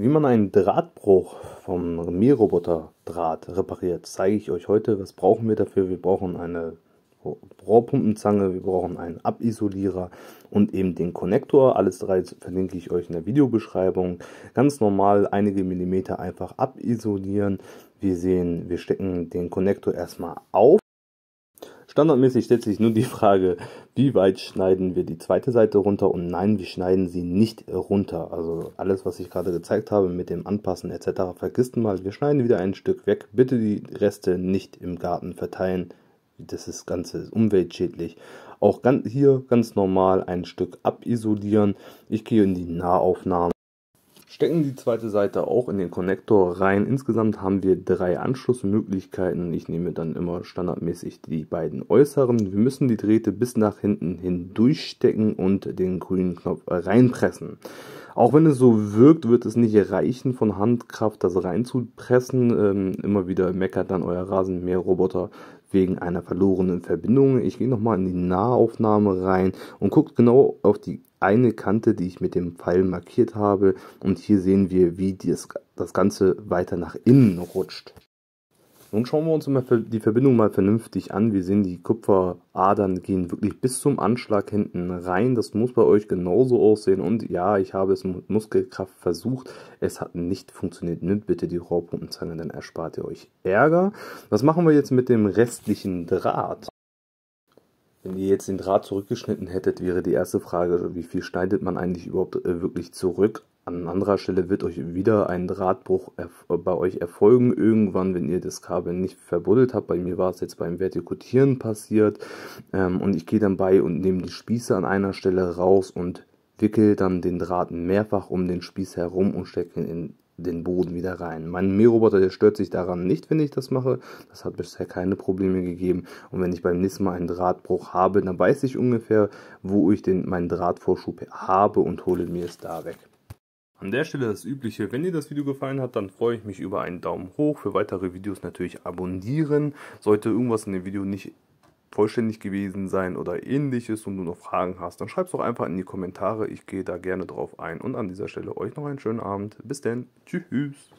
Wie man einen Drahtbruch vom Mähroboter Draht repariert, zeige ich euch heute. Was brauchen wir dafür? Wir brauchen eine Rohrpumpenzange, wir brauchen einen Abisolierer und eben den Konnektor. Alles drei verlinke ich euch in der Videobeschreibung. Ganz normal einige Millimeter einfach abisolieren. Wir sehen, wir stecken den Konnektor erstmal auf. Standardmäßig stellt sich nun die Frage, wie weit schneiden wir die zweite Seite runter und nein, wir schneiden sie nicht runter. Also alles, was ich gerade gezeigt habe mit dem Anpassen etc. vergisst mal, wir schneiden wieder ein Stück weg. Bitte die Reste nicht im Garten verteilen. Das ist ganz umweltschädlich. Auch hier ganz normal ein Stück abisolieren. Ich gehe in die Nahaufnahme stecken die zweite Seite auch in den Konnektor rein. Insgesamt haben wir drei Anschlussmöglichkeiten. Ich nehme dann immer standardmäßig die beiden äußeren. Wir müssen die Drähte bis nach hinten hindurch stecken und den grünen Knopf reinpressen. Auch wenn es so wirkt, wird es nicht reichen, von Handkraft das reinzupressen. Ähm, immer wieder meckert dann euer Rasenmäherroboter wegen einer verlorenen Verbindung. Ich gehe nochmal in die Nahaufnahme rein und guckt genau auf die eine Kante, die ich mit dem Pfeil markiert habe. Und hier sehen wir, wie das, das Ganze weiter nach innen rutscht. Nun schauen wir uns mal die Verbindung mal vernünftig an. Wir sehen, die Kupferadern gehen wirklich bis zum Anschlag hinten rein. Das muss bei euch genauso aussehen. Und ja, ich habe es mit Muskelkraft versucht. Es hat nicht funktioniert. Nimmt bitte die Rohrpumpenzange, dann erspart ihr euch Ärger. Was machen wir jetzt mit dem restlichen Draht? Wenn ihr jetzt den Draht zurückgeschnitten hättet, wäre die erste Frage, wie viel schneidet man eigentlich überhaupt äh, wirklich zurück? An anderer Stelle wird euch wieder ein Drahtbruch äh, bei euch erfolgen, irgendwann, wenn ihr das Kabel nicht verbuddelt habt. Bei mir war es jetzt beim Vertikutieren passiert. Ähm, und ich gehe dann bei und nehme die Spieße an einer Stelle raus und wickel dann den Draht mehrfach um den Spieß herum und stecke ihn in den Boden wieder rein. Mein Mähroboter, der stört sich daran nicht, wenn ich das mache. Das hat bisher keine Probleme gegeben. Und wenn ich beim nächsten Mal einen Drahtbruch habe, dann weiß ich ungefähr, wo ich den, meinen Drahtvorschub habe und hole mir es da weg. An der Stelle das Übliche, wenn dir das Video gefallen hat, dann freue ich mich über einen Daumen hoch. Für weitere Videos natürlich abonnieren. Sollte irgendwas in dem Video nicht vollständig gewesen sein oder ähnliches und du noch Fragen hast, dann schreib es doch einfach in die Kommentare. Ich gehe da gerne drauf ein. Und an dieser Stelle euch noch einen schönen Abend. Bis denn. Tschüss.